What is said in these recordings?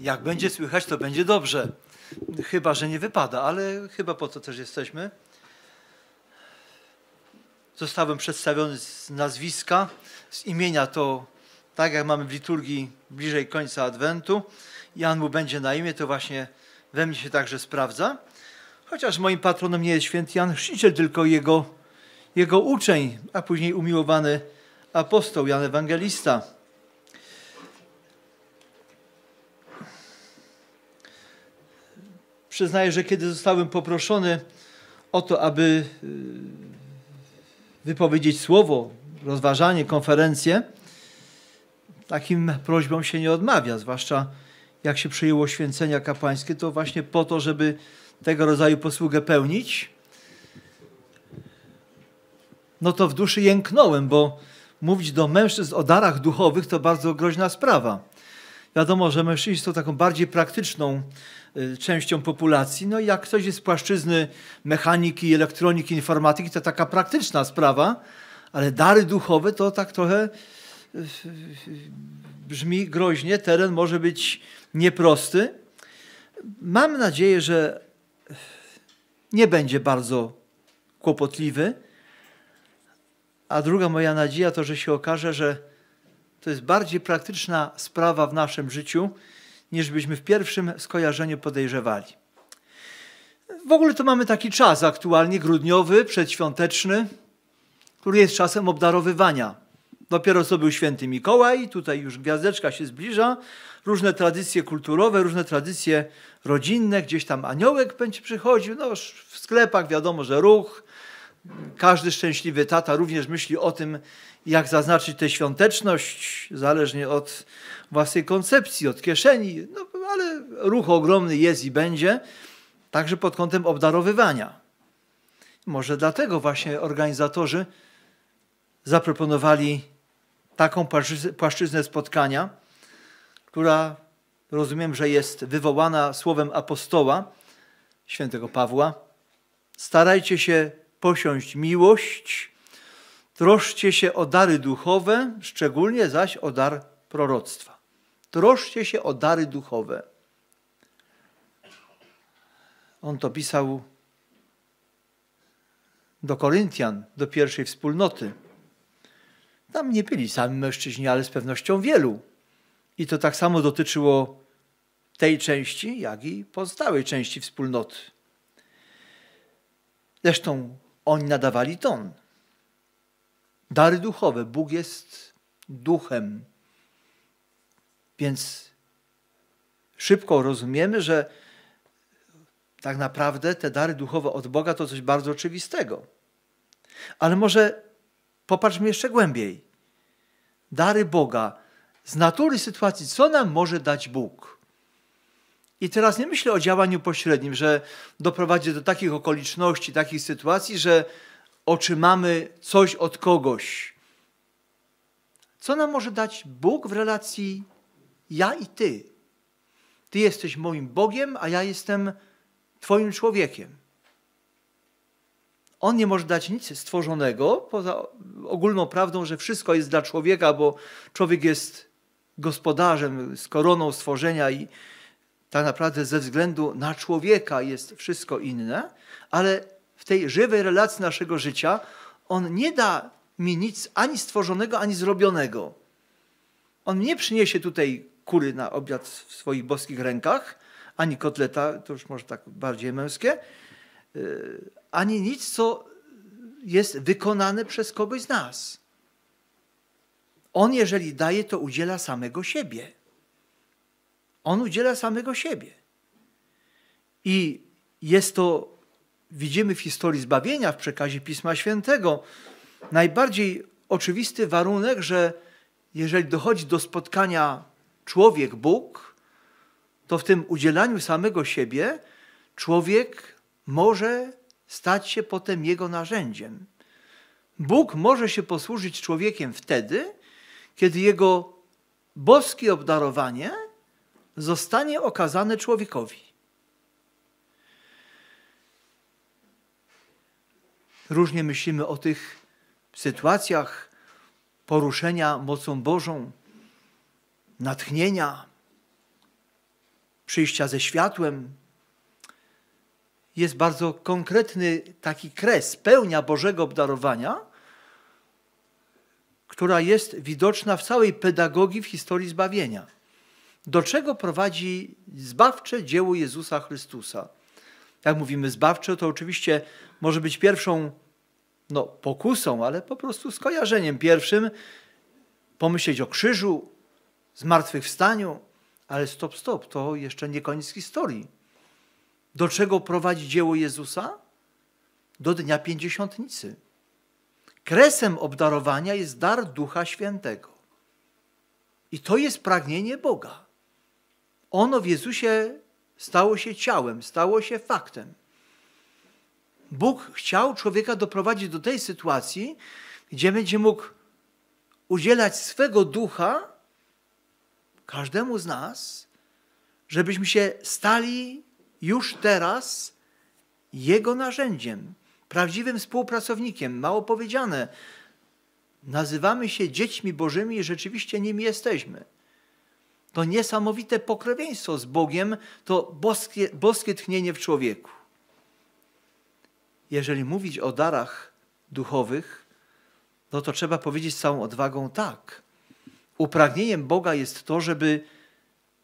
jak będzie słychać, to będzie dobrze. Chyba, że nie wypada, ale chyba po to też jesteśmy. Zostałem przedstawiony z nazwiska, z imienia to, tak jak mamy w liturgii bliżej końca Adwentu, Jan mu będzie na imię, to właśnie we mnie się także sprawdza. Chociaż moim patronem nie jest święty Jan Chrzciciel, tylko jego, jego uczeń, a później umiłowany apostoł Jan Ewangelista. Przyznaję, że kiedy zostałem poproszony o to, aby y, wypowiedzieć słowo, rozważanie, konferencję, takim prośbom się nie odmawia, zwłaszcza jak się przyjęło święcenia kapłańskie, to właśnie po to, żeby tego rodzaju posługę pełnić. No to w duszy jęknąłem, bo mówić do mężczyzn o darach duchowych to bardzo groźna sprawa. Wiadomo, że mężczyźni są taką bardziej praktyczną y, częścią populacji. No i jak ktoś jest z płaszczyzny mechaniki, elektroniki, informatyki, to taka praktyczna sprawa, ale dary duchowe to tak trochę y, y, brzmi groźnie, teren może być nieprosty. Mam nadzieję, że nie będzie bardzo kłopotliwy. A druga moja nadzieja to, że się okaże, że to jest bardziej praktyczna sprawa w naszym życiu, niż byśmy w pierwszym skojarzeniu podejrzewali. W ogóle to mamy taki czas aktualnie, grudniowy, przedświąteczny, który jest czasem obdarowywania. Dopiero co był święty Mikołaj, tutaj już gwiazdeczka się zbliża, różne tradycje kulturowe, różne tradycje rodzinne, gdzieś tam aniołek będzie przychodził, no w sklepach wiadomo, że ruch, każdy szczęśliwy tata również myśli o tym, jak zaznaczyć tę świąteczność, zależnie od własnej koncepcji, od kieszeni, no, ale ruch ogromny jest i będzie, także pod kątem obdarowywania. Może dlatego właśnie organizatorzy zaproponowali taką płaszczyznę spotkania, która rozumiem, że jest wywołana słowem apostoła, świętego Pawła. Starajcie się posiąść miłość, troszcie się o dary duchowe, szczególnie zaś o dar proroctwa. Troszcie się o dary duchowe. On to pisał do Koryntian, do pierwszej wspólnoty. Tam nie byli sami mężczyźni, ale z pewnością wielu. I to tak samo dotyczyło tej części, jak i pozostałej części wspólnoty. Zresztą oni nadawali ton. Dary duchowe. Bóg jest duchem. Więc szybko rozumiemy, że tak naprawdę te dary duchowe od Boga to coś bardzo oczywistego. Ale może popatrzmy jeszcze głębiej. Dary Boga z natury sytuacji, co nam może dać Bóg? I teraz nie myślę o działaniu pośrednim, że doprowadzi do takich okoliczności, takich sytuacji, że otrzymamy coś od kogoś. Co nam może dać Bóg w relacji ja i ty? Ty jesteś moim Bogiem, a ja jestem Twoim człowiekiem. On nie może dać nic stworzonego, poza ogólną prawdą, że wszystko jest dla człowieka, bo człowiek jest gospodarzem z koroną stworzenia i, tak naprawdę ze względu na człowieka jest wszystko inne, ale w tej żywej relacji naszego życia on nie da mi nic ani stworzonego, ani zrobionego. On nie przyniesie tutaj kury na obiad w swoich boskich rękach, ani kotleta, to już może tak bardziej męskie, y, ani nic, co jest wykonane przez kogoś z nas. On, jeżeli daje, to udziela samego siebie. On udziela samego siebie. I jest to, widzimy w historii zbawienia, w przekazie Pisma Świętego, najbardziej oczywisty warunek, że jeżeli dochodzi do spotkania człowiek-Bóg, to w tym udzielaniu samego siebie człowiek może stać się potem jego narzędziem. Bóg może się posłużyć człowiekiem wtedy, kiedy jego boskie obdarowanie – zostanie okazane człowiekowi. Różnie myślimy o tych sytuacjach poruszenia mocą Bożą, natchnienia, przyjścia ze światłem. Jest bardzo konkretny taki kres, pełnia Bożego obdarowania, która jest widoczna w całej pedagogii w historii zbawienia do czego prowadzi zbawcze dzieło Jezusa Chrystusa. Jak mówimy zbawcze, to oczywiście może być pierwszą no, pokusą, ale po prostu skojarzeniem pierwszym pomyśleć o krzyżu, zmartwychwstaniu, ale stop, stop, to jeszcze nie koniec historii. Do czego prowadzi dzieło Jezusa? Do dnia pięćdziesiątnicy. Kresem obdarowania jest dar Ducha Świętego. I to jest pragnienie Boga. Ono w Jezusie stało się ciałem, stało się faktem. Bóg chciał człowieka doprowadzić do tej sytuacji, gdzie będzie mógł udzielać swego ducha każdemu z nas, żebyśmy się stali już teraz Jego narzędziem, prawdziwym współpracownikiem. Mało powiedziane, nazywamy się dziećmi Bożymi i rzeczywiście nim jesteśmy to niesamowite pokrewieństwo z Bogiem, to boskie, boskie tchnienie w człowieku. Jeżeli mówić o darach duchowych, no to trzeba powiedzieć z całą odwagą tak. Upragnieniem Boga jest to, żeby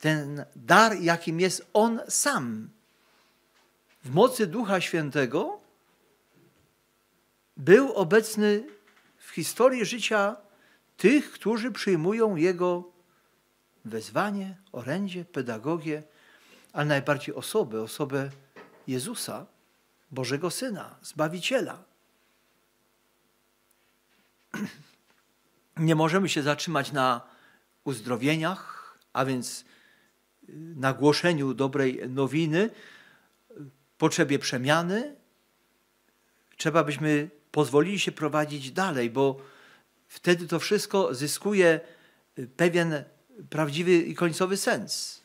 ten dar, jakim jest On sam, w mocy Ducha Świętego, był obecny w historii życia tych, którzy przyjmują Jego wezwanie, orędzie, pedagogię, ale najbardziej osobę, osobę Jezusa, Bożego Syna, Zbawiciela. Nie możemy się zatrzymać na uzdrowieniach, a więc y, na głoszeniu dobrej nowiny, potrzebie przemiany. Trzeba byśmy pozwolili się prowadzić dalej, bo wtedy to wszystko zyskuje y, pewien prawdziwy i końcowy sens.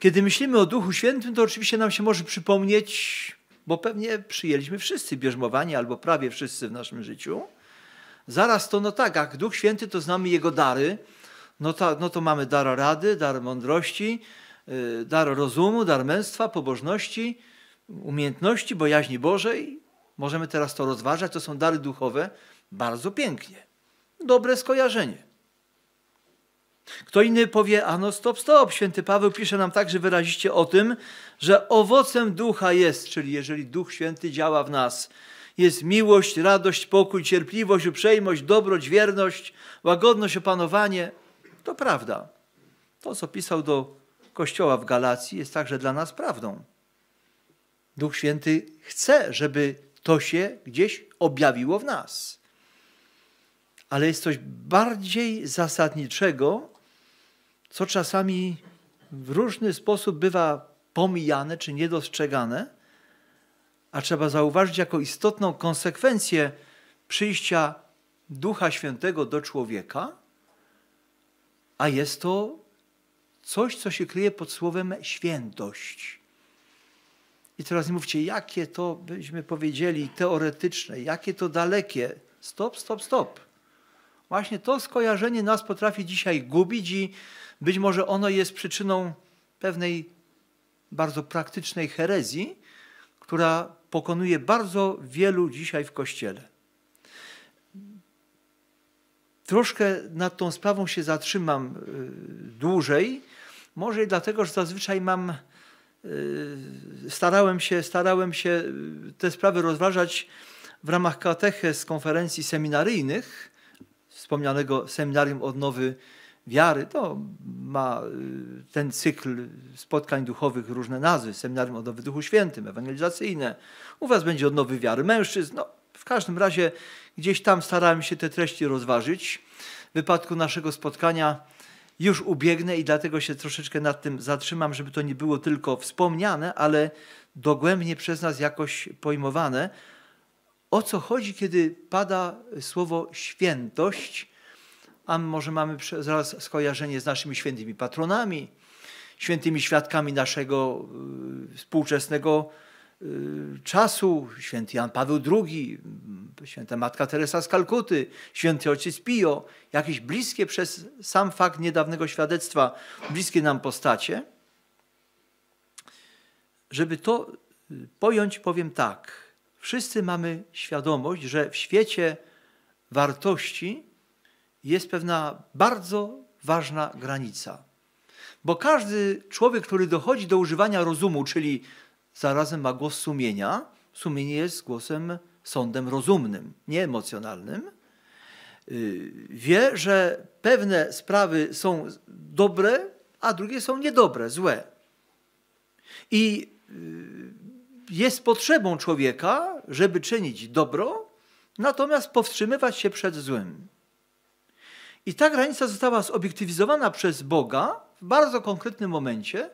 Kiedy myślimy o Duchu Świętym, to oczywiście nam się może przypomnieć, bo pewnie przyjęliśmy wszyscy bierzmowanie, albo prawie wszyscy w naszym życiu. Zaraz to, no tak, jak Duch Święty, to znamy Jego dary, no, to, no to mamy dar rady, dar mądrości, y, dar rozumu, dar męstwa, pobożności, umiejętności, bojaźni Bożej. Możemy teraz to rozważać, to są dary duchowe, bardzo pięknie. Dobre skojarzenie. Kto inny powie, a no stop, stop, święty Paweł pisze nam także wyraziście o tym, że owocem ducha jest, czyli jeżeli duch święty działa w nas, jest miłość, radość, pokój, cierpliwość, uprzejmość, dobroć, wierność, łagodność, opanowanie. To prawda. To, co pisał do Kościoła w Galacji, jest także dla nas prawdą. Duch Święty chce, żeby to się gdzieś objawiło w nas. Ale jest coś bardziej zasadniczego, co czasami w różny sposób bywa pomijane czy niedostrzegane, a trzeba zauważyć jako istotną konsekwencję przyjścia Ducha Świętego do człowieka, a jest to coś, co się kryje pod słowem świętość. I teraz mówcie, jakie to byśmy powiedzieli teoretyczne, jakie to dalekie. Stop, stop, stop. Właśnie to skojarzenie nas potrafi dzisiaj gubić i być może ono jest przyczyną pewnej bardzo praktycznej herezji, która pokonuje bardzo wielu dzisiaj w Kościele. Troszkę nad tą sprawą się zatrzymam y, dłużej, może dlatego, że zazwyczaj mam, y, starałem się, starałem się y, te sprawy rozważać w ramach kateches konferencji seminaryjnych, wspomnianego seminarium odnowy wiary. To ma y, ten cykl spotkań duchowych różne nazwy. Seminarium odnowy Duchu Świętym, ewangelizacyjne. U was będzie odnowy wiary mężczyzn. No, w każdym razie gdzieś tam starałem się te treści rozważyć. W wypadku naszego spotkania już ubiegnę i dlatego się troszeczkę nad tym zatrzymam, żeby to nie było tylko wspomniane, ale dogłębnie przez nas jakoś pojmowane, o co chodzi, kiedy pada słowo świętość, a może mamy zaraz skojarzenie z naszymi świętymi patronami, świętymi świadkami naszego y, współczesnego y, czasu, święty Jan Paweł II, mm, święta Matka Teresa z Kalkuty, święty Ojciec Pio, jakieś bliskie przez sam fakt niedawnego świadectwa, bliskie nam postacie. Żeby to y, pojąć, powiem tak – Wszyscy mamy świadomość, że w świecie wartości jest pewna bardzo ważna granica. Bo każdy człowiek, który dochodzi do używania rozumu, czyli zarazem ma głos sumienia, sumienie jest głosem, sądem rozumnym, nie emocjonalnym, y, wie, że pewne sprawy są dobre, a drugie są niedobre, złe. I y, jest potrzebą człowieka, żeby czynić dobro, natomiast powstrzymywać się przed złym. I ta granica została zobiektywizowana przez Boga w bardzo konkretnym momencie,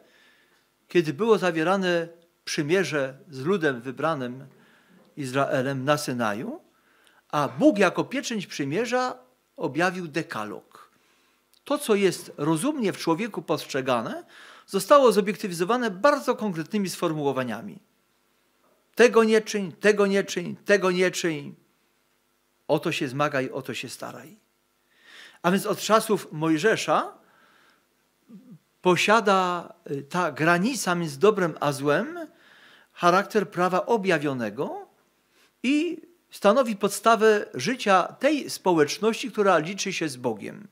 kiedy było zawierane przymierze z ludem wybranym Izraelem na Synaju, a Bóg jako pieczęć przymierza objawił dekalog. To, co jest rozumnie w człowieku postrzegane, zostało zobiektywizowane bardzo konkretnymi sformułowaniami. Tego nie czyń, tego nie czyń, tego nie czyń. O to się zmagaj, o to się staraj. A więc od czasów Mojżesza posiada y, ta granica między dobrem a złem charakter prawa objawionego i stanowi podstawę życia tej społeczności, która liczy się z Bogiem.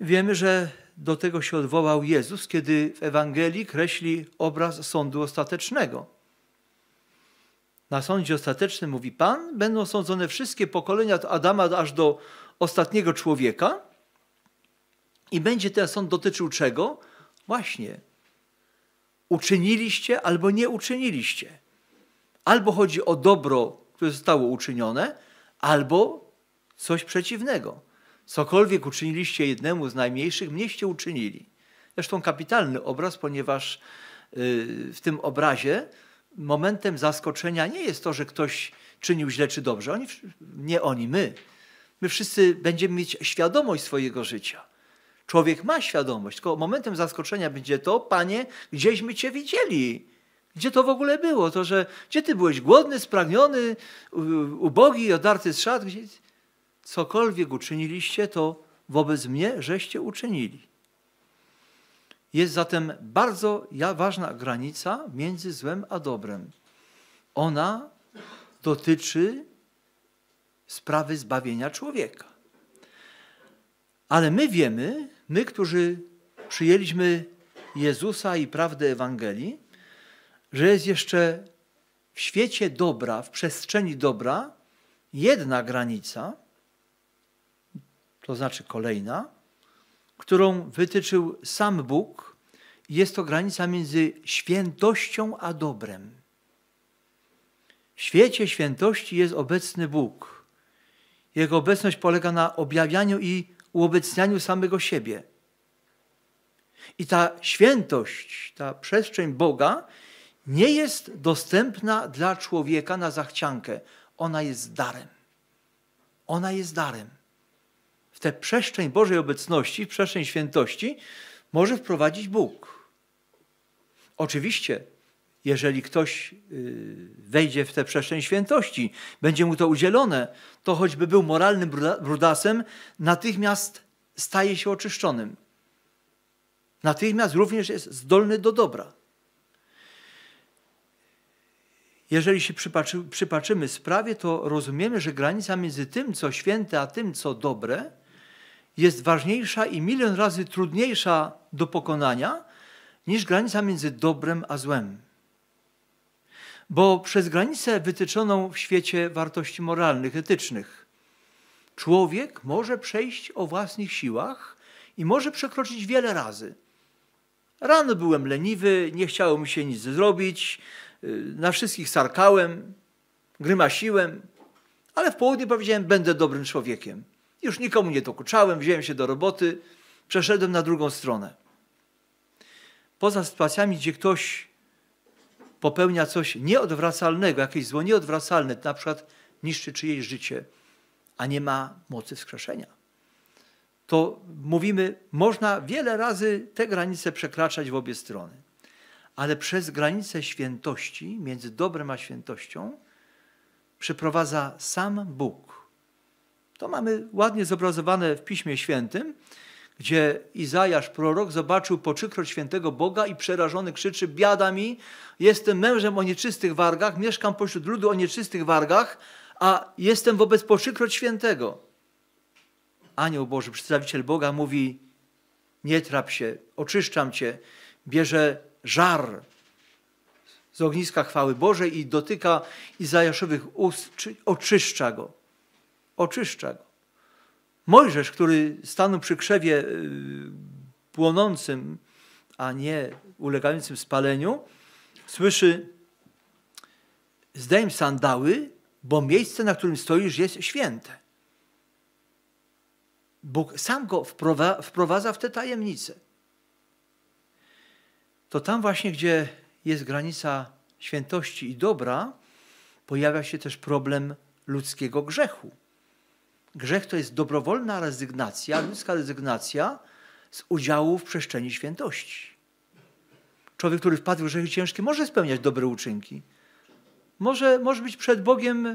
Wiemy, że do tego się odwołał Jezus, kiedy w Ewangelii kreśli obraz sądu ostatecznego. Na sądzie ostatecznym, mówi Pan, będą sądzone wszystkie pokolenia od Adama aż do ostatniego człowieka. I będzie ten sąd dotyczył czego? Właśnie. Uczyniliście albo nie uczyniliście. Albo chodzi o dobro, które zostało uczynione, albo coś przeciwnego. Cokolwiek uczyniliście jednemu z najmniejszych, mnieście uczynili. Zresztą kapitalny obraz, ponieważ y, w tym obrazie momentem zaskoczenia nie jest to, że ktoś czynił źle czy dobrze. Oni, nie oni, my. My wszyscy będziemy mieć świadomość swojego życia. Człowiek ma świadomość, tylko momentem zaskoczenia będzie to, panie, gdzieśmy cię widzieli. Gdzie to w ogóle było? To, że gdzie ty byłeś głodny, spragniony, ubogi, odarty z szat? Gdzie... Cokolwiek uczyniliście, to wobec mnie żeście uczynili. Jest zatem bardzo ważna granica między złem a dobrem. Ona dotyczy sprawy zbawienia człowieka. Ale my wiemy, my, którzy przyjęliśmy Jezusa i prawdę Ewangelii, że jest jeszcze w świecie dobra, w przestrzeni dobra jedna granica, to znaczy kolejna, którą wytyczył sam Bóg, jest to granica między świętością a dobrem. W świecie świętości jest obecny Bóg. Jego obecność polega na objawianiu i uobecnianiu samego siebie. I ta świętość, ta przestrzeń Boga nie jest dostępna dla człowieka na zachciankę. Ona jest darem. Ona jest darem tę przestrzeń Bożej obecności, przestrzeń świętości może wprowadzić Bóg. Oczywiście, jeżeli ktoś y, wejdzie w tę przestrzeń świętości, będzie mu to udzielone, to choćby był moralnym brudasem, natychmiast staje się oczyszczonym. Natychmiast również jest zdolny do dobra. Jeżeli się przypatrzymy sprawie, to rozumiemy, że granica między tym, co święte, a tym, co dobre, jest ważniejsza i milion razy trudniejsza do pokonania niż granica między dobrem a złem. Bo przez granicę wytyczoną w świecie wartości moralnych, etycznych, człowiek może przejść o własnych siłach i może przekroczyć wiele razy. Rano byłem leniwy, nie chciało mi się nic zrobić, na wszystkich sarkałem, grymasiłem, ale w południe powiedziałem, będę dobrym człowiekiem. Już nikomu nie dokuczałem, wziąłem się do roboty, przeszedłem na drugą stronę. Poza sytuacjami, gdzie ktoś popełnia coś nieodwracalnego, jakieś zło nieodwracalne, na przykład niszczy czyjeś życie, a nie ma mocy wskrzeszenia, to mówimy, można wiele razy te granice przekraczać w obie strony. Ale przez granicę świętości, między dobrem a świętością, przeprowadza sam Bóg. To mamy ładnie zobrazowane w Piśmie Świętym, gdzie Izajasz, prorok, zobaczył poczykroć świętego Boga i przerażony krzyczy, biada mi, jestem mężem o nieczystych wargach, mieszkam pośród ludu o nieczystych wargach, a jestem wobec poczykroć świętego. Anioł Boży, przedstawiciel Boga mówi, nie trap się, oczyszczam cię, bierze żar z ogniska chwały Bożej i dotyka Izajaszowych ust, oczyszcza go oczyszcza go. Mojżesz, który stanął przy krzewie y, płonącym, a nie ulegającym spaleniu, słyszy: Zdejm sandały, bo miejsce, na którym stoisz, jest święte. Bóg sam go wprowadza w te tajemnice. To tam właśnie, gdzie jest granica świętości i dobra, pojawia się też problem ludzkiego grzechu. Grzech to jest dobrowolna rezygnacja, ludzka rezygnacja z udziału w przestrzeni świętości. Człowiek, który wpadł w grzechy ciężkie, może spełniać dobre uczynki. Może, może być przed Bogiem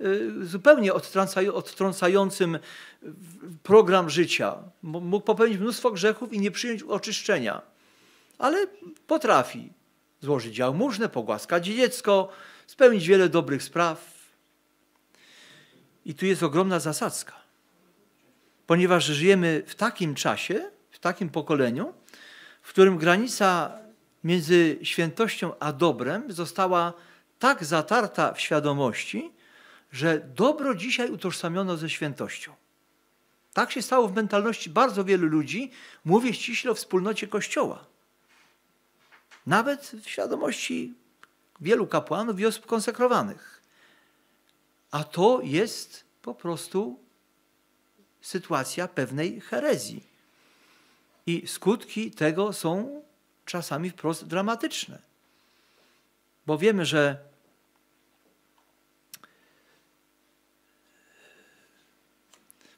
y, zupełnie odtrącającym y, program życia. Mógł popełnić mnóstwo grzechów i nie przyjąć oczyszczenia, ale potrafi złożyć jałmużnę, pogłaskać dziecko, spełnić wiele dobrych spraw, i tu jest ogromna zasadzka, ponieważ żyjemy w takim czasie, w takim pokoleniu, w którym granica między świętością a dobrem została tak zatarta w świadomości, że dobro dzisiaj utożsamiono ze świętością. Tak się stało w mentalności bardzo wielu ludzi, mówię ściśle o wspólnocie Kościoła. Nawet w świadomości wielu kapłanów i osób konsekrowanych. A to jest po prostu sytuacja pewnej herezji. I skutki tego są czasami wprost dramatyczne. Bo wiemy, że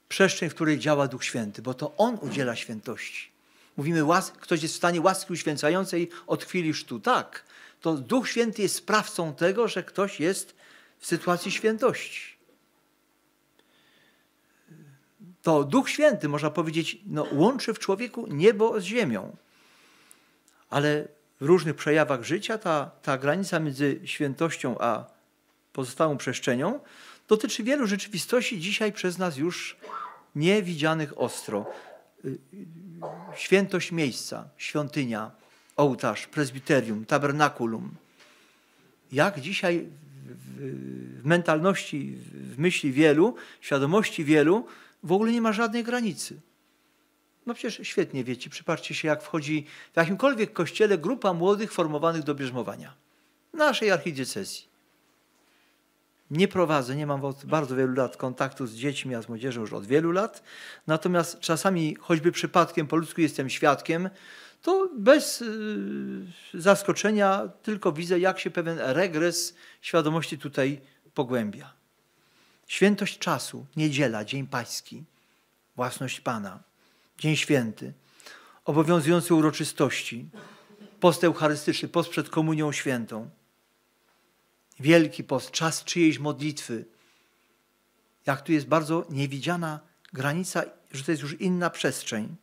przestrzeń, w której działa Duch Święty, bo to On udziela świętości. Mówimy, ktoś jest w stanie łaski uświęcającej od chwili sztu. Tak, to Duch Święty jest sprawcą tego, że ktoś jest w sytuacji świętości. To Duch Święty, można powiedzieć, no, łączy w człowieku niebo z ziemią. Ale w różnych przejawach życia ta, ta granica między świętością a pozostałą przestrzenią dotyczy wielu rzeczywistości dzisiaj przez nas już niewidzianych ostro. Świętość miejsca, świątynia, ołtarz, prezbiterium, tabernakulum. Jak dzisiaj w mentalności, w myśli wielu, świadomości wielu w ogóle nie ma żadnej granicy. No przecież świetnie wiecie, przypatrzcie się, jak wchodzi w jakimkolwiek kościele grupa młodych formowanych do bierzmowania. Naszej archidiecezji. Nie prowadzę, nie mam od bardzo wielu lat kontaktu z dziećmi, a z młodzieżą już od wielu lat. Natomiast czasami, choćby przypadkiem po ludzku jestem świadkiem, to bez y, zaskoczenia tylko widzę, jak się pewien regres świadomości tutaj pogłębia. Świętość czasu, niedziela, dzień pański, własność Pana, dzień święty, obowiązujące uroczystości, post eucharystyczny, post przed komunią świętą, wielki post, czas czyjejś modlitwy. Jak tu jest bardzo niewidziana granica, że to jest już inna przestrzeń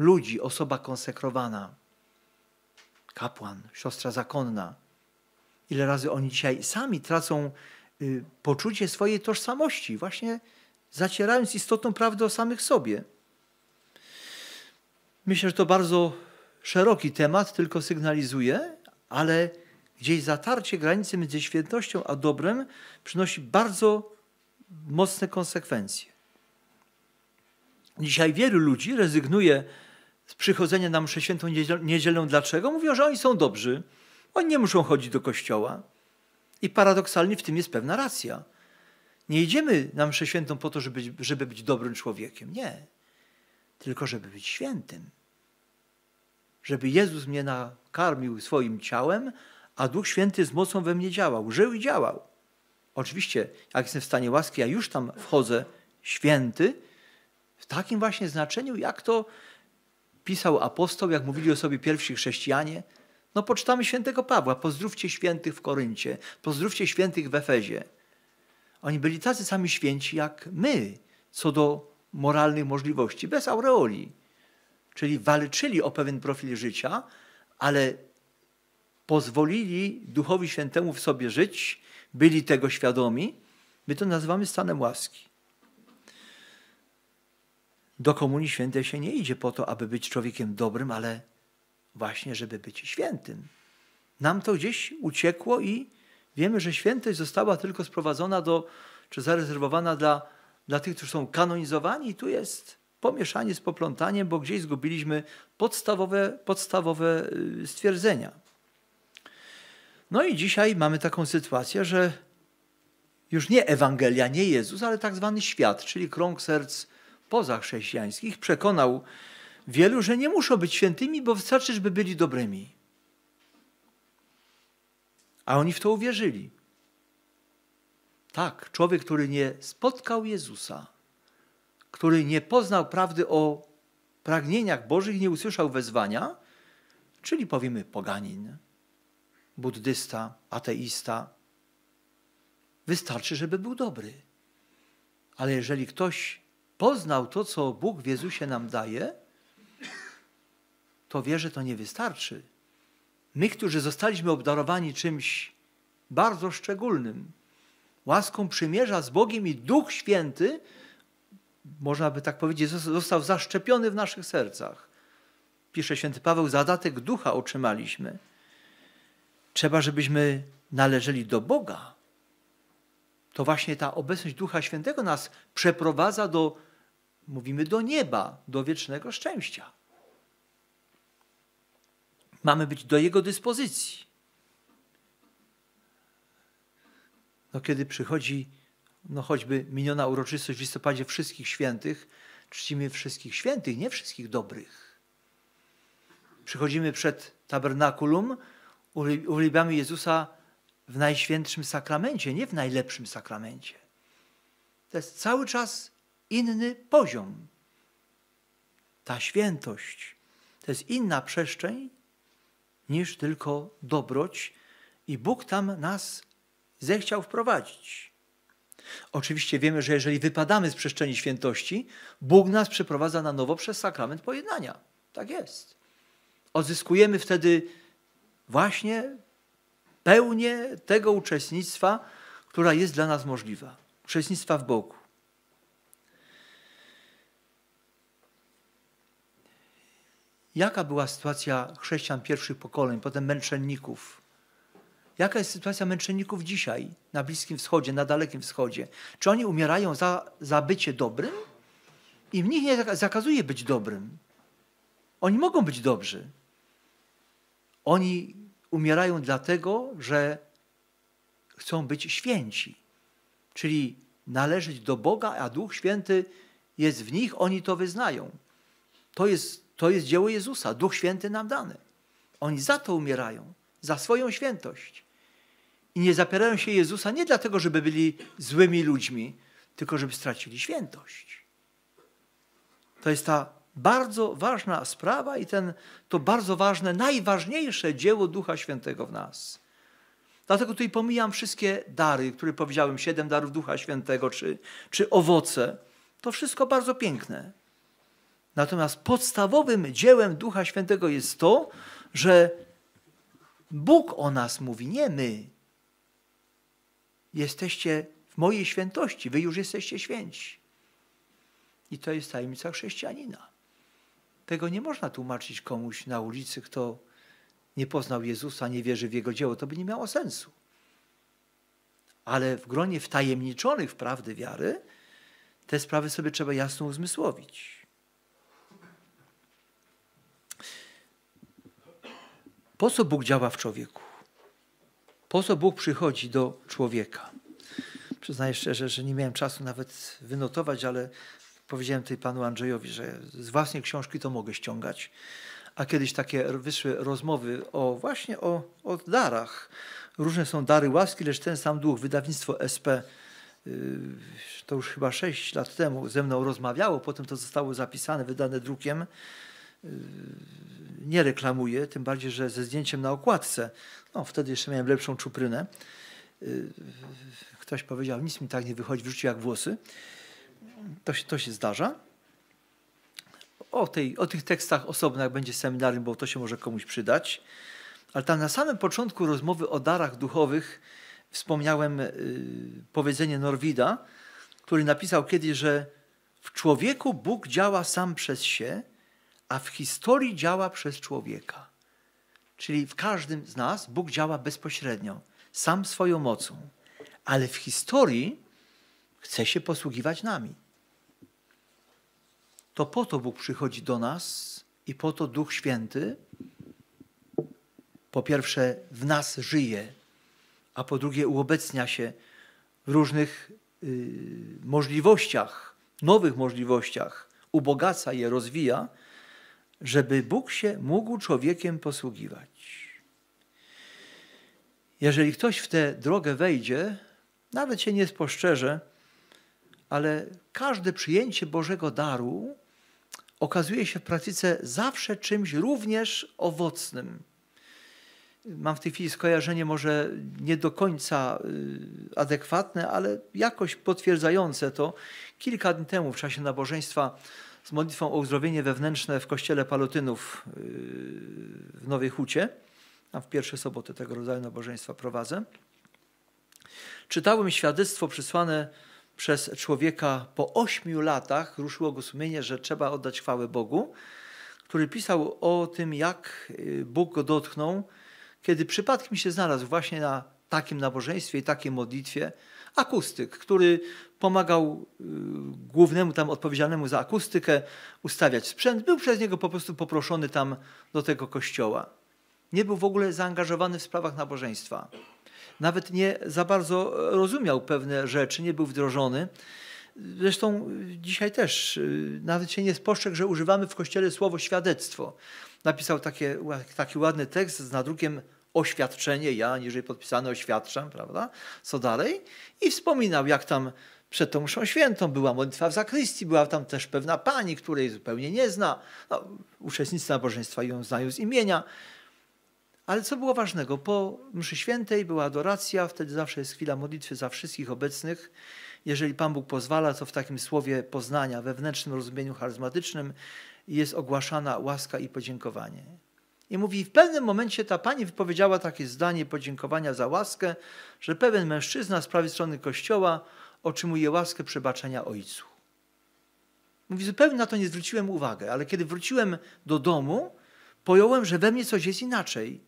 ludzi, osoba konsekrowana, kapłan, siostra zakonna. Ile razy oni dzisiaj sami tracą y, poczucie swojej tożsamości, właśnie zacierając istotną prawdę o samych sobie. Myślę, że to bardzo szeroki temat, tylko sygnalizuje, ale gdzieś zatarcie granicy między świętością a dobrem przynosi bardzo mocne konsekwencje. Dzisiaj wielu ludzi rezygnuje z przychodzenia na mszę świętą niedzielną. Dlaczego? Mówią, że oni są dobrzy, oni nie muszą chodzić do kościoła. I paradoksalnie w tym jest pewna racja. Nie idziemy na mszę świętą po to, żeby, żeby być dobrym człowiekiem. Nie. Tylko żeby być świętym. Żeby Jezus mnie nakarmił swoim ciałem, a Duch Święty z mocą we mnie działał. Żył i działał. Oczywiście, jak jestem w stanie łaski, ja już tam wchodzę święty w takim właśnie znaczeniu, jak to pisał apostoł, jak mówili o sobie pierwsi chrześcijanie? No pocztamy świętego Pawła, pozdrówcie świętych w Koryncie, pozdrówcie świętych w Efezie. Oni byli tacy sami święci jak my, co do moralnych możliwości, bez aureoli. Czyli walczyli o pewien profil życia, ale pozwolili Duchowi Świętemu w sobie żyć, byli tego świadomi. My to nazywamy stanem łaski. Do Komunii Świętej się nie idzie po to, aby być człowiekiem dobrym, ale właśnie, żeby być świętym. Nam to gdzieś uciekło i wiemy, że świętość została tylko sprowadzona do, czy zarezerwowana dla, dla tych, którzy są kanonizowani, i tu jest pomieszanie z poplątaniem, bo gdzieś zgubiliśmy podstawowe, podstawowe y, stwierdzenia. No i dzisiaj mamy taką sytuację, że już nie Ewangelia, nie Jezus, ale tak zwany świat, czyli krąg serc pozachrześcijańskich przekonał wielu, że nie muszą być świętymi, bo wystarczy, żeby byli dobrymi. A oni w to uwierzyli. Tak, człowiek, który nie spotkał Jezusa, który nie poznał prawdy o pragnieniach Bożych, nie usłyszał wezwania, czyli powiemy poganin, buddysta, ateista. Wystarczy, żeby był dobry. Ale jeżeli ktoś poznał to, co Bóg w Jezusie nam daje, to wie, że to nie wystarczy. My, którzy zostaliśmy obdarowani czymś bardzo szczególnym, łaską przymierza z Bogiem i Duch Święty, można by tak powiedzieć, został zaszczepiony w naszych sercach. Pisze święty Paweł, zadatek ducha otrzymaliśmy. Trzeba, żebyśmy należeli do Boga. To właśnie ta obecność Ducha Świętego nas przeprowadza do mówimy do nieba, do wiecznego szczęścia. Mamy być do Jego dyspozycji. No, kiedy przychodzi no choćby miniona uroczystość w listopadzie wszystkich świętych, czcimy wszystkich świętych, nie wszystkich dobrych. Przychodzimy przed tabernakulum, uwielbiamy Jezusa w najświętszym sakramencie, nie w najlepszym sakramencie. To jest cały czas inny poziom. Ta świętość to jest inna przestrzeń niż tylko dobroć i Bóg tam nas zechciał wprowadzić. Oczywiście wiemy, że jeżeli wypadamy z przestrzeni świętości, Bóg nas przeprowadza na nowo przez sakrament pojednania. Tak jest. Odzyskujemy wtedy właśnie pełnię tego uczestnictwa, która jest dla nas możliwa. Uczestnictwa w Bogu. jaka była sytuacja chrześcijan pierwszych pokoleń, potem męczenników. Jaka jest sytuacja męczenników dzisiaj na Bliskim Wschodzie, na Dalekim Wschodzie? Czy oni umierają za, za bycie dobrym? I w nich nie zakazuje być dobrym. Oni mogą być dobrzy. Oni umierają dlatego, że chcą być święci, czyli należeć do Boga, a Duch Święty jest w nich, oni to wyznają. To jest to jest dzieło Jezusa, Duch Święty nam dany. Oni za to umierają, za swoją świętość. I nie zapierają się Jezusa nie dlatego, żeby byli złymi ludźmi, tylko żeby stracili świętość. To jest ta bardzo ważna sprawa i ten, to bardzo ważne, najważniejsze dzieło Ducha Świętego w nas. Dlatego tutaj pomijam wszystkie dary, które powiedziałem, siedem darów Ducha Świętego czy, czy owoce. To wszystko bardzo piękne. Natomiast podstawowym dziełem Ducha Świętego jest to, że Bóg o nas mówi, nie my. Jesteście w mojej świętości, wy już jesteście święci. I to jest tajemnica chrześcijanina. Tego nie można tłumaczyć komuś na ulicy, kto nie poznał Jezusa, nie wierzy w Jego dzieło. To by nie miało sensu. Ale w gronie wtajemniczonych w prawdy wiary te sprawy sobie trzeba jasno uzmysłowić. Po co Bóg działa w człowieku? Po co Bóg przychodzi do człowieka? Przyznaję szczerze, że nie miałem czasu nawet wynotować, ale powiedziałem tutaj panu Andrzejowi, że z własnej książki to mogę ściągać. A kiedyś takie wyszły rozmowy o właśnie o, o darach. Różne są dary łaski, lecz ten sam duch. Wydawnictwo SP y, to już chyba sześć lat temu ze mną rozmawiało, potem to zostało zapisane, wydane drukiem nie reklamuję, tym bardziej, że ze zdjęciem na okładce, no wtedy jeszcze miałem lepszą czuprynę. Y, ktoś powiedział, nic mi tak nie wychodzi w życiu jak włosy. To się, to się zdarza. O, tej, o tych tekstach osobno, jak będzie seminarium, bo to się może komuś przydać. Ale tam na samym początku rozmowy o darach duchowych wspomniałem y, powiedzenie Norwida, który napisał kiedyś, że w człowieku Bóg działa sam przez się, a w historii działa przez człowieka. Czyli w każdym z nas Bóg działa bezpośrednio, sam swoją mocą, ale w historii chce się posługiwać nami. To po to Bóg przychodzi do nas i po to Duch Święty po pierwsze w nas żyje, a po drugie uobecnia się w różnych y, możliwościach, nowych możliwościach, ubogaca je, rozwija, żeby Bóg się mógł człowiekiem posługiwać. Jeżeli ktoś w tę drogę wejdzie, nawet się nie spostrzeże, ale każde przyjęcie Bożego daru okazuje się w praktyce zawsze czymś również owocnym. Mam w tej chwili skojarzenie może nie do końca y, adekwatne, ale jakoś potwierdzające to. Kilka dni temu w czasie nabożeństwa z modlitwą o uzdrowienie wewnętrzne w kościele Palutynów yy, w Nowej Hucie. Tam w pierwsze soboty tego rodzaju nabożeństwa prowadzę. Czytałem świadectwo przysłane przez człowieka po ośmiu latach. Ruszyło go sumienie, że trzeba oddać chwałę Bogu, który pisał o tym, jak yy, Bóg go dotknął, kiedy przypadkiem się znalazł właśnie na takim nabożeństwie i takiej modlitwie akustyk, który pomagał y, głównemu tam odpowiedzialnemu za akustykę ustawiać sprzęt. Był przez niego po prostu poproszony tam do tego kościoła. Nie był w ogóle zaangażowany w sprawach nabożeństwa. Nawet nie za bardzo e, rozumiał pewne rzeczy, nie był wdrożony. Zresztą y, dzisiaj też y, nawet się nie spostrzegł, że używamy w kościele słowo świadectwo. Napisał takie, taki ładny tekst z nadrukiem oświadczenie, ja niżej podpisane oświadczam, prawda? Co dalej? I wspominał, jak tam przed tą mszą świętą była modlitwa w zakrystii, była tam też pewna pani, której zupełnie nie zna. No, uczestnicy nabożeństwa ją znają z imienia. Ale co było ważnego? Po mszy świętej była adoracja, wtedy zawsze jest chwila modlitwy za wszystkich obecnych. Jeżeli Pan Bóg pozwala, to w takim słowie poznania, wewnętrznym rozumieniu charyzmatycznym jest ogłaszana łaska i podziękowanie. I mówi, w pewnym momencie ta pani wypowiedziała takie zdanie podziękowania za łaskę, że pewien mężczyzna z prawej strony kościoła otrzymuje łaskę przebaczenia ojcu. Mówi, zupełnie na to nie zwróciłem uwagi, ale kiedy wróciłem do domu, pojąłem, że we mnie coś jest inaczej.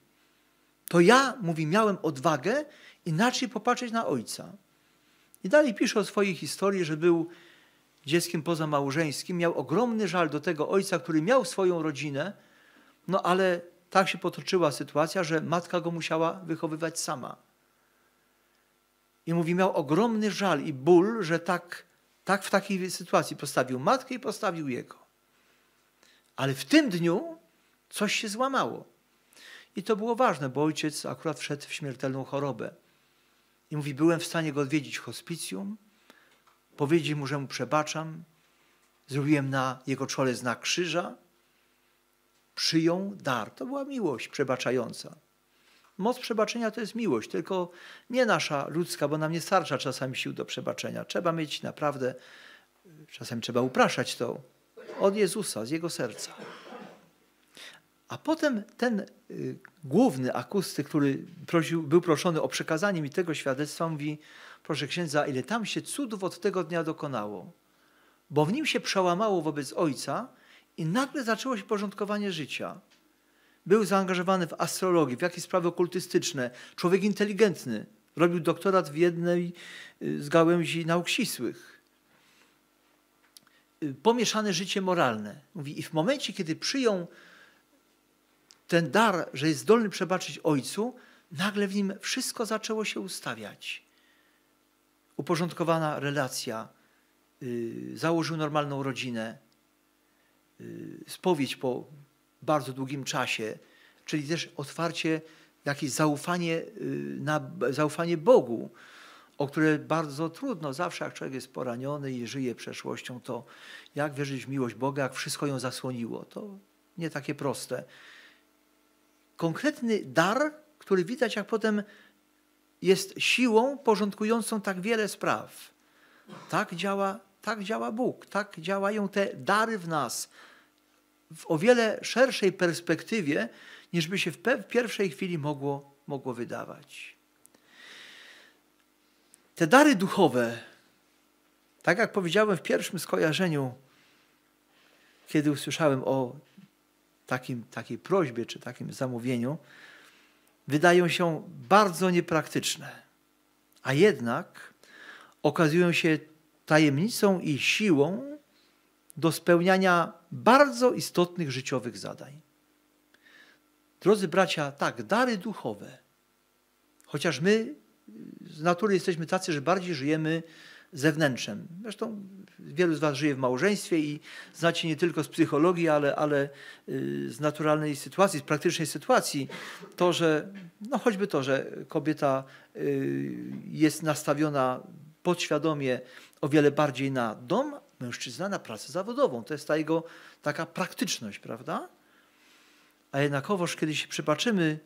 To ja, mówi, miałem odwagę inaczej popatrzeć na ojca. I dalej pisze o swojej historii, że był dzieckiem pozamałżeńskim, miał ogromny żal do tego ojca, który miał swoją rodzinę, no ale tak się potoczyła sytuacja, że matka go musiała wychowywać sama. I mówi, miał ogromny żal i ból, że tak, tak w takiej sytuacji postawił matkę i postawił jego. Ale w tym dniu coś się złamało. I to było ważne, bo ojciec akurat wszedł w śmiertelną chorobę. I mówi, byłem w stanie go odwiedzić w hospicjum, powiedzieć mu, że mu przebaczam, zrobiłem na jego czole znak krzyża, przyjął dar. To była miłość przebaczająca. Moc przebaczenia to jest miłość, tylko nie nasza ludzka, bo nam nie starcza czasami sił do przebaczenia. Trzeba mieć naprawdę, czasem trzeba upraszać to od Jezusa, z Jego serca. A potem ten y, główny akustyk, który prosił, był proszony o przekazanie mi tego świadectwa, mówi, proszę księdza, ile tam się cudów od tego dnia dokonało, bo w nim się przełamało wobec Ojca, i nagle zaczęło się porządkowanie życia. Był zaangażowany w astrologię, w jakieś sprawy okultystyczne. Człowiek inteligentny. Robił doktorat w jednej y, z gałęzi nauk ścisłych. Y, pomieszane życie moralne. Mówi, i w momencie, kiedy przyjął ten dar, że jest zdolny przebaczyć ojcu, nagle w nim wszystko zaczęło się ustawiać. Uporządkowana relacja, y, założył normalną rodzinę, Y, spowiedź po bardzo długim czasie, czyli też otwarcie, jakieś zaufanie, y, na, zaufanie Bogu, o które bardzo trudno. Zawsze jak człowiek jest poraniony i żyje przeszłością, to jak wierzyć w miłość Boga, jak wszystko ją zasłoniło. To nie takie proste. Konkretny dar, który widać, jak potem jest siłą porządkującą tak wiele spraw. Tak działa, tak działa Bóg, tak działają te dary w nas, w o wiele szerszej perspektywie, niż by się w, w pierwszej chwili mogło, mogło wydawać. Te dary duchowe, tak jak powiedziałem w pierwszym skojarzeniu, kiedy usłyszałem o takim, takiej prośbie czy takim zamówieniu, wydają się bardzo niepraktyczne, a jednak okazują się tajemnicą i siłą, do spełniania bardzo istotnych życiowych zadań. Drodzy bracia, tak, dary duchowe, chociaż my z natury jesteśmy tacy, że bardziej żyjemy zewnętrzem. Zresztą wielu z Was żyje w małżeństwie i znacie nie tylko z psychologii, ale, ale y, z naturalnej sytuacji, z praktycznej sytuacji, to, że no choćby to, że kobieta y, jest nastawiona podświadomie o wiele bardziej na dom, mężczyzna na pracę zawodową. To jest ta jego taka praktyczność, prawda? A jednakowoż, kiedy się przypatrzymy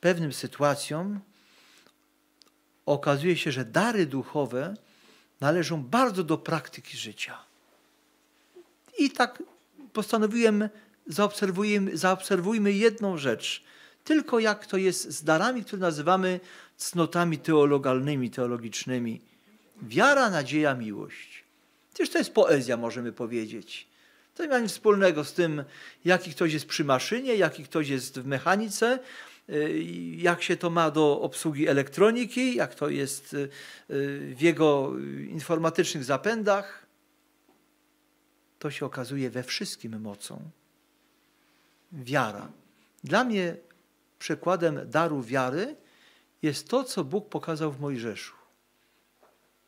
pewnym sytuacjom, okazuje się, że dary duchowe należą bardzo do praktyki życia. I tak postanowiłem, zaobserwujmy, zaobserwujmy jedną rzecz. Tylko jak to jest z darami, które nazywamy cnotami teologalnymi, teologicznymi. Wiara, nadzieja, miłość. Przecież to jest poezja, możemy powiedzieć. To nie ma nic wspólnego z tym, jaki ktoś jest przy maszynie, jaki ktoś jest w mechanice, y, jak się to ma do obsługi elektroniki, jak to jest y, y, w jego informatycznych zapędach. To się okazuje we wszystkim mocą. Wiara. Dla mnie przykładem daru wiary jest to, co Bóg pokazał w Mojżeszu.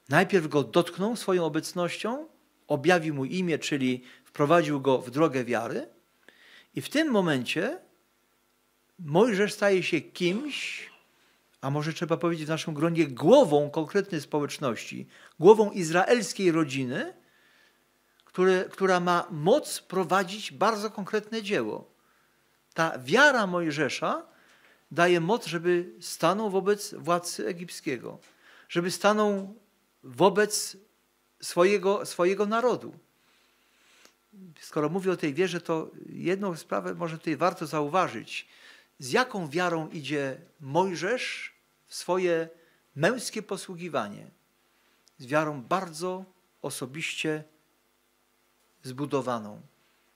Najpierw go dotknął swoją obecnością, objawił mu imię, czyli wprowadził go w drogę wiary, i w tym momencie Mojżesz staje się kimś, a może trzeba powiedzieć w naszym gronie głową konkretnej społeczności, głową izraelskiej rodziny, który, która ma moc prowadzić bardzo konkretne dzieło. Ta wiara Mojżesza daje moc, żeby stanął wobec władcy egipskiego, żeby stanął wobec swojego, swojego narodu. Skoro mówię o tej wierze, to jedną sprawę może tutaj warto zauważyć. Z jaką wiarą idzie Mojżesz w swoje męskie posługiwanie? Z wiarą bardzo osobiście zbudowaną.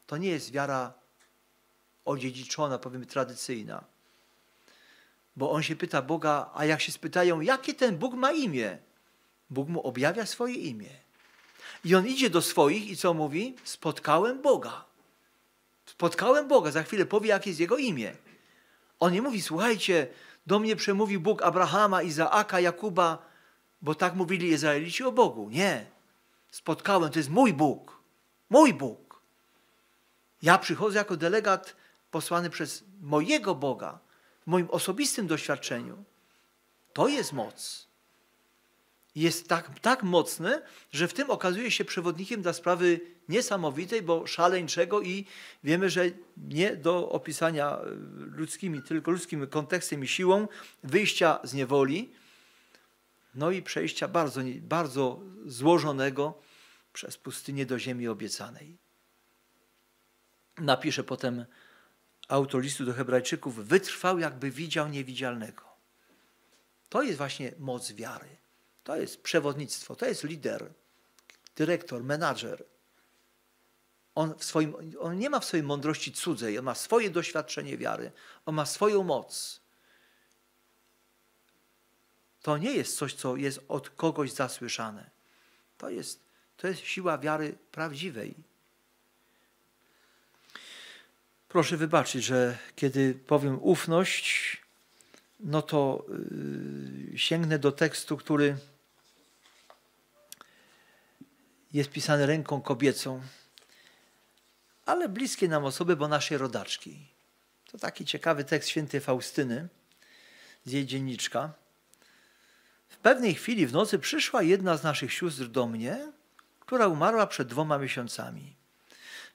To nie jest wiara odziedziczona, powiedzmy tradycyjna. Bo on się pyta Boga, a jak się spytają, jakie ten Bóg ma imię? Bóg mu objawia swoje imię. I on idzie do swoich i co mówi? Spotkałem Boga. Spotkałem Boga. Za chwilę powie, jakie jest jego imię. On nie mówi, słuchajcie, do mnie przemówi Bóg Abrahama, Izaaka, Jakuba, bo tak mówili Izraelici o Bogu. Nie. Spotkałem, to jest mój Bóg. Mój Bóg. Ja przychodzę jako delegat posłany przez mojego Boga w moim osobistym doświadczeniu. To jest moc jest tak, tak mocny, że w tym okazuje się przewodnikiem dla sprawy niesamowitej, bo szaleńczego i wiemy, że nie do opisania e, ludzkimi, tylko ludzkim kontekstem i siłą wyjścia z niewoli, no i przejścia bardzo, bardzo złożonego przez pustynię do ziemi obiecanej. Napisze potem autor listu do hebrajczyków, wytrwał jakby widział niewidzialnego. To jest właśnie moc wiary. To jest przewodnictwo, to jest lider, dyrektor, menadżer. On, w swoim, on nie ma w swojej mądrości cudzej, on ma swoje doświadczenie wiary, on ma swoją moc. To nie jest coś, co jest od kogoś zasłyszane. To jest, to jest siła wiary prawdziwej. Proszę wybaczyć, że kiedy powiem ufność, no to yy, sięgnę do tekstu, który jest pisany ręką kobiecą, ale bliskie nam osoby, bo naszej rodaczki. To taki ciekawy tekst świętej Faustyny z jej dzienniczka. W pewnej chwili w nocy przyszła jedna z naszych sióstr do mnie, która umarła przed dwoma miesiącami.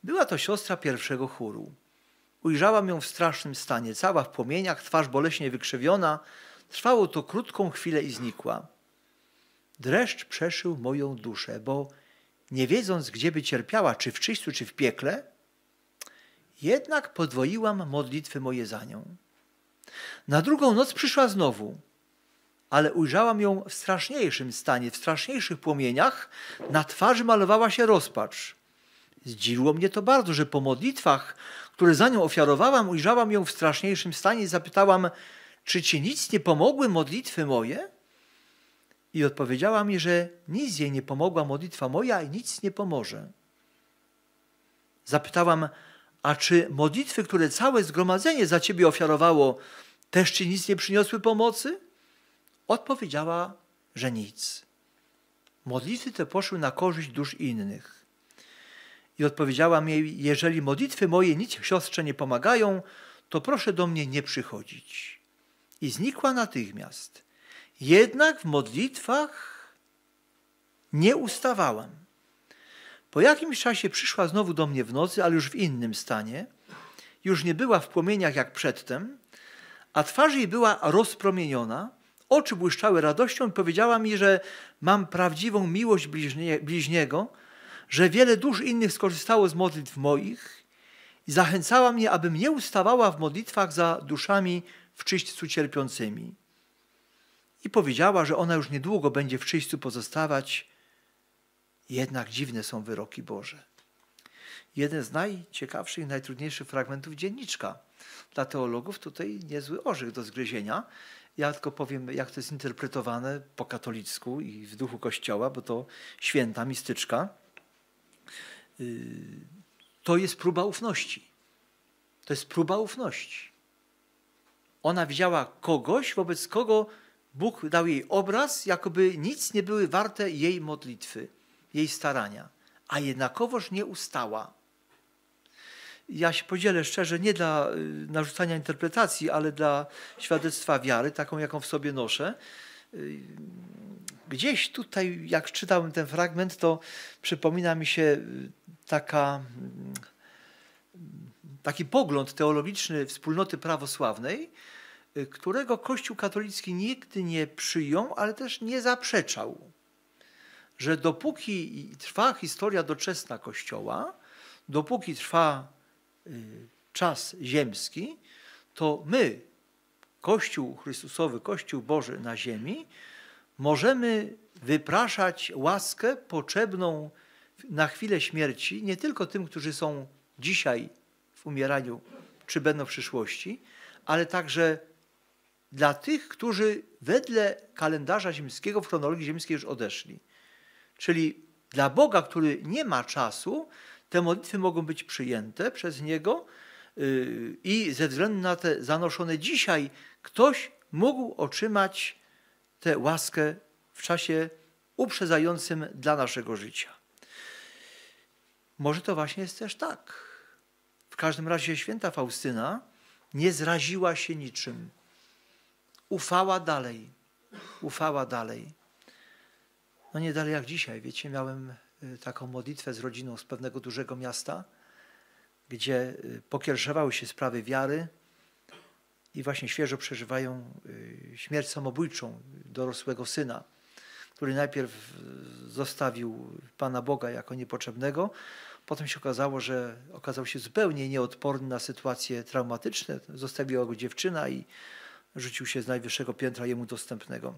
Była to siostra pierwszego chóru. Ujrzałam ją w strasznym stanie, cała w płomieniach, twarz boleśnie wykrzywiona. Trwało to krótką chwilę i znikła. Dreszcz przeszył moją duszę, bo nie wiedząc, gdzie by cierpiała, czy w czyściu, czy w piekle, jednak podwoiłam modlitwy moje za nią. Na drugą noc przyszła znowu, ale ujrzałam ją w straszniejszym stanie, w straszniejszych płomieniach. Na twarzy malowała się rozpacz. Zdziwiło mnie to bardzo, że po modlitwach, które za nią ofiarowałam, ujrzałam ją w straszniejszym stanie i zapytałam, czy ci nic nie pomogły modlitwy moje? I odpowiedziała mi, że nic jej nie pomogła modlitwa moja i nic nie pomoże. Zapytałam, a czy modlitwy, które całe zgromadzenie za ciebie ofiarowało, też ci nic nie przyniosły pomocy? Odpowiedziała, że nic. Modlitwy te poszły na korzyść dusz innych. I odpowiedziałam jej, jeżeli modlitwy moje nic siostrze nie pomagają, to proszę do mnie nie przychodzić. I znikła natychmiast. Jednak w modlitwach nie ustawałam. Po jakimś czasie przyszła znowu do mnie w nocy, ale już w innym stanie. Już nie była w płomieniach jak przedtem, a twarz jej była rozpromieniona, oczy błyszczały radością i powiedziała mi, że mam prawdziwą miłość bliźnie, bliźniego, że wiele dusz innych skorzystało z modlitw moich i zachęcała mnie, abym nie ustawała w modlitwach za duszami w czyśćcu cierpiącymi i powiedziała, że ona już niedługo będzie w czyściu pozostawać. Jednak dziwne są wyroki Boże. Jeden z najciekawszych, najtrudniejszych fragmentów dzienniczka. Dla teologów tutaj niezły orzech do zgryzienia. Ja tylko powiem, jak to jest interpretowane po katolicku i w duchu Kościoła, bo to święta mistyczka. Yy, to jest próba ufności. To jest próba ufności. Ona widziała kogoś, wobec kogo Bóg dał jej obraz, jakoby nic nie były warte jej modlitwy, jej starania, a jednakowoż nie ustała. Ja się podzielę szczerze, nie dla y, narzucania interpretacji, ale dla świadectwa wiary, taką jaką w sobie noszę. Y, gdzieś tutaj, jak czytałem ten fragment, to przypomina mi się y, taka, mm, taki pogląd teologiczny wspólnoty prawosławnej, Y, którego Kościół katolicki nigdy nie przyjął, ale też nie zaprzeczał, że dopóki trwa historia doczesna Kościoła, dopóki trwa y, czas ziemski, to my, Kościół Chrystusowy, Kościół Boży na ziemi, możemy wypraszać łaskę potrzebną na chwilę śmierci nie tylko tym, którzy są dzisiaj w umieraniu, czy będą w przyszłości, ale także dla tych, którzy wedle kalendarza ziemskiego w chronologii ziemskiej już odeszli. Czyli dla Boga, który nie ma czasu, te modlitwy mogą być przyjęte przez Niego y, i ze względu na te zanoszone dzisiaj ktoś mógł otrzymać tę łaskę w czasie uprzedzającym dla naszego życia. Może to właśnie jest też tak. W każdym razie święta Faustyna nie zraziła się niczym ufała dalej. Ufała dalej. No nie dalej jak dzisiaj. Wiecie, miałem y, taką modlitwę z rodziną z pewnego dużego miasta, gdzie y, pokierżowały się sprawy wiary i właśnie świeżo przeżywają y, śmierć samobójczą dorosłego syna, który najpierw zostawił Pana Boga jako niepotrzebnego, Potem się okazało, że okazał się zupełnie nieodporny na sytuacje traumatyczne. Zostawiła go dziewczyna i rzucił się z najwyższego piętra jemu dostępnego.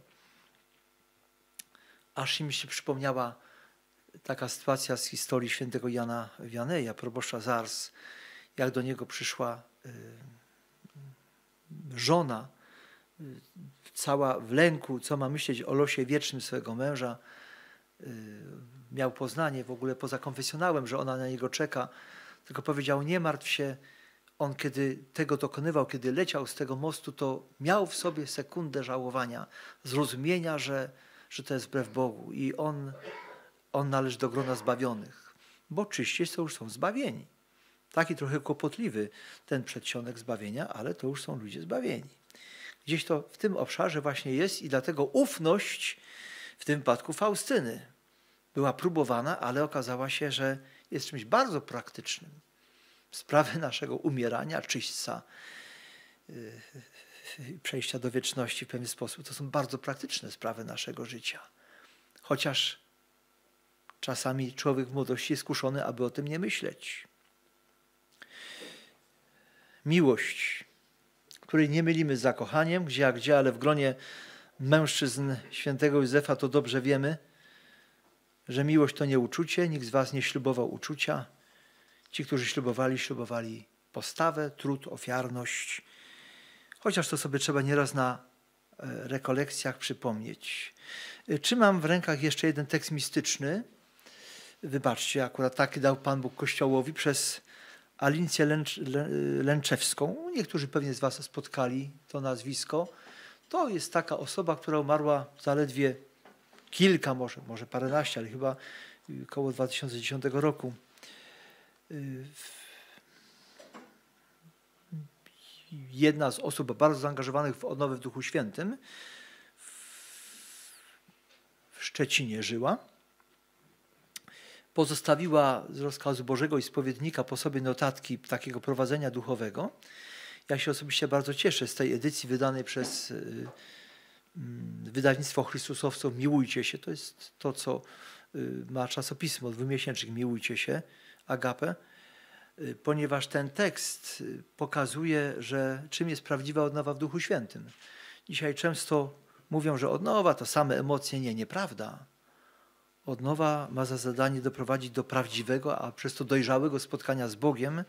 Aż im się przypomniała taka sytuacja z historii świętego Jana Wianeja, proboszcza Zars, jak do niego przyszła y, żona, y, cała w lęku, co ma myśleć o losie wiecznym swojego męża. Y, miał poznanie w ogóle poza konfesjonałem, że ona na niego czeka, tylko powiedział: Nie martw się, on kiedy tego dokonywał, kiedy leciał z tego mostu, to miał w sobie sekundę żałowania, zrozumienia, że, że to jest wbrew Bogu i on, on należy do grona zbawionych, bo czyście to już są zbawieni. Taki trochę kłopotliwy ten przedsionek zbawienia, ale to już są ludzie zbawieni. Gdzieś to w tym obszarze właśnie jest i dlatego ufność w tym przypadku Faustyny była próbowana, ale okazała się, że jest czymś bardzo praktycznym sprawy naszego umierania, czyśćca, y, y, y, przejścia do wieczności w pewien sposób. To są bardzo praktyczne sprawy naszego życia. Chociaż czasami człowiek w młodości jest skuszony, aby o tym nie myśleć. Miłość, której nie mylimy z zakochaniem, gdzie jak gdzie, ale w gronie mężczyzn świętego Józefa to dobrze wiemy, że miłość to nie uczucie, nikt z was nie ślubował uczucia, Ci, którzy ślubowali, ślubowali postawę, trud, ofiarność, chociaż to sobie trzeba nieraz na e, rekolekcjach przypomnieć. E, trzymam w rękach jeszcze jeden tekst mistyczny. Wybaczcie, akurat taki dał Pan Bóg Kościołowi przez Alincję Lęcz, e, Lęczewską. Niektórzy pewnie z Was spotkali to nazwisko. To jest taka osoba, która umarła zaledwie kilka, może, może paręnaście, ale chyba koło 2010 roku. Y, jedna z osób bardzo zaangażowanych w odnowę w Duchu Świętym w Szczecinie żyła. Pozostawiła z rozkazu Bożego i spowiednika po sobie notatki takiego prowadzenia duchowego. Ja się osobiście bardzo cieszę z tej edycji wydanej przez y, mm, wydawnictwo Chrystusowców Miłujcie się. To jest to, co y, ma czasopismo dwumiesięcznik Miłujcie się agapę, y, ponieważ ten tekst y, pokazuje, że czym jest prawdziwa odnowa w Duchu Świętym. Dzisiaj często mówią, że odnowa to same emocje. Nie, nieprawda. Odnowa ma za zadanie doprowadzić do prawdziwego, a przez to dojrzałego spotkania z Bogiem.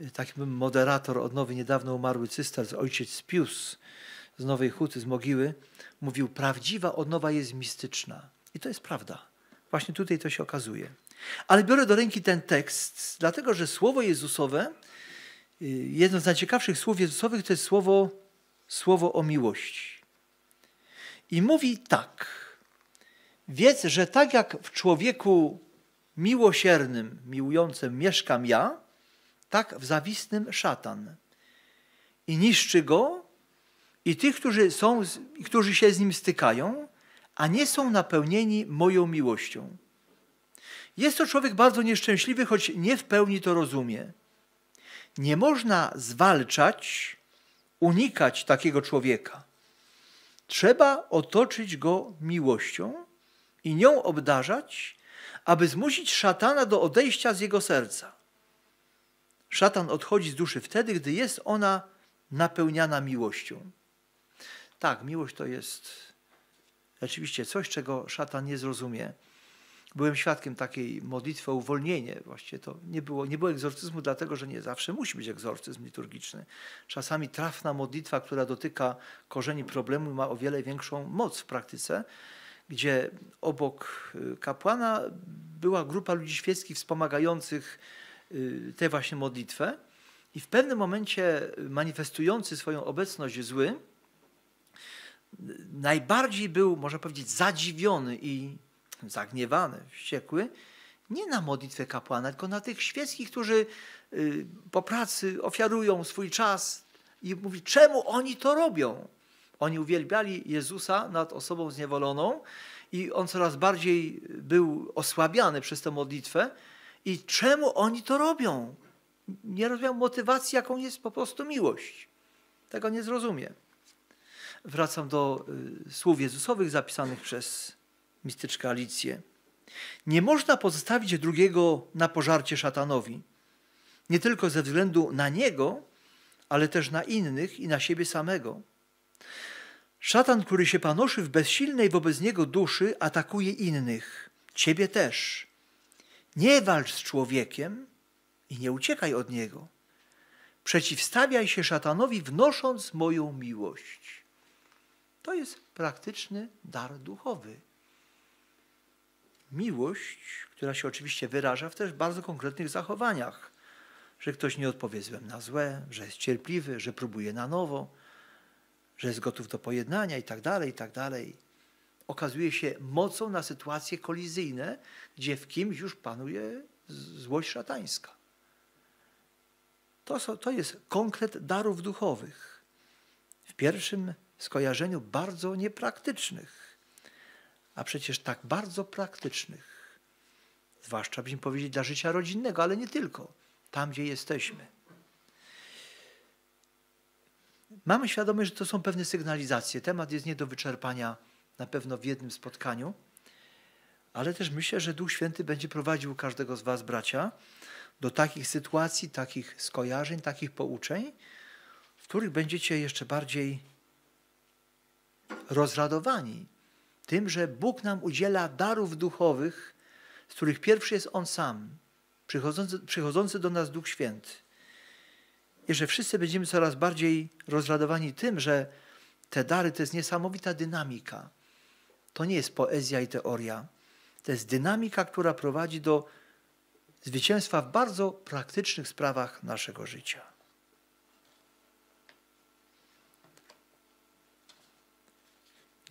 Y, Taki moderator odnowy niedawno umarły cyster, ojciec Pius z Nowej Huty, z Mogiły, mówił, prawdziwa odnowa jest mistyczna. I to jest prawda. Właśnie tutaj to się okazuje. Ale biorę do ręki ten tekst, dlatego że słowo Jezusowe, y, jedno z najciekawszych słów Jezusowych to jest słowo, słowo o miłości. I mówi tak. Wiedz, że tak jak w człowieku miłosiernym, miłującym mieszkam ja, tak w zawistnym szatan. I niszczy go i tych, którzy, są, którzy się z nim stykają, a nie są napełnieni moją miłością. Jest to człowiek bardzo nieszczęśliwy, choć nie w pełni to rozumie. Nie można zwalczać, unikać takiego człowieka. Trzeba otoczyć go miłością i nią obdarzać, aby zmusić szatana do odejścia z jego serca. Szatan odchodzi z duszy wtedy, gdy jest ona napełniana miłością. Tak, miłość to jest rzeczywiście coś, czego szatan nie zrozumie byłem świadkiem takiej modlitwy o uwolnienie. Właściwie to nie było, nie było egzorcyzmu, dlatego że nie zawsze musi być egzorcyzm liturgiczny. Czasami trafna modlitwa, która dotyka korzeni problemu, ma o wiele większą moc w praktyce, gdzie obok y, kapłana była grupa ludzi świeckich wspomagających y, tę właśnie modlitwę. I w pewnym momencie y, manifestujący swoją obecność zły najbardziej był, można powiedzieć, zadziwiony i zagniewany, wściekły, nie na modlitwę kapłana, tylko na tych świeckich, którzy y, po pracy ofiarują swój czas i mówi, czemu oni to robią? Oni uwielbiali Jezusa nad osobą zniewoloną i on coraz bardziej był osłabiany przez tę modlitwę. I czemu oni to robią? Nie rozumiem motywacji, jaką jest po prostu miłość. Tego nie zrozumie. Wracam do y, słów Jezusowych zapisanych przez mistyczka Alicję. Nie można pozostawić drugiego na pożarcie szatanowi. Nie tylko ze względu na niego, ale też na innych i na siebie samego. Szatan, który się panoszy w bezsilnej wobec niego duszy, atakuje innych, ciebie też. Nie walcz z człowiekiem i nie uciekaj od niego. Przeciwstawiaj się szatanowi, wnosząc moją miłość. To jest praktyczny dar duchowy miłość, która się oczywiście wyraża w też bardzo konkretnych zachowaniach, że ktoś nie odpowie złem na złe, że jest cierpliwy, że próbuje na nowo, że jest gotów do pojednania itd., tak itd. Tak Okazuje się mocą na sytuacje kolizyjne, gdzie w kimś już panuje złość szatańska. To, są, to jest konkret darów duchowych. W pierwszym skojarzeniu bardzo niepraktycznych a przecież tak bardzo praktycznych, zwłaszcza byśmy powiedzieć dla życia rodzinnego, ale nie tylko, tam gdzie jesteśmy. Mamy świadomość, że to są pewne sygnalizacje. Temat jest nie do wyczerpania na pewno w jednym spotkaniu, ale też myślę, że Duch Święty będzie prowadził każdego z Was, bracia, do takich sytuacji, takich skojarzeń, takich pouczeń, w których będziecie jeszcze bardziej rozradowani, tym, że Bóg nam udziela darów duchowych, z których pierwszy jest On sam, przychodzący, przychodzący do nas Duch Święty. I że wszyscy będziemy coraz bardziej rozradowani tym, że te dary to jest niesamowita dynamika. To nie jest poezja i teoria. To jest dynamika, która prowadzi do zwycięstwa w bardzo praktycznych sprawach naszego życia.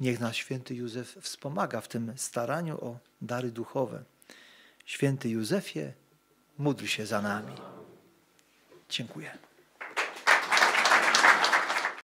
Niech nas święty Józef wspomaga w tym staraniu o dary duchowe. Święty Józefie, módl się za nami. Dziękuję.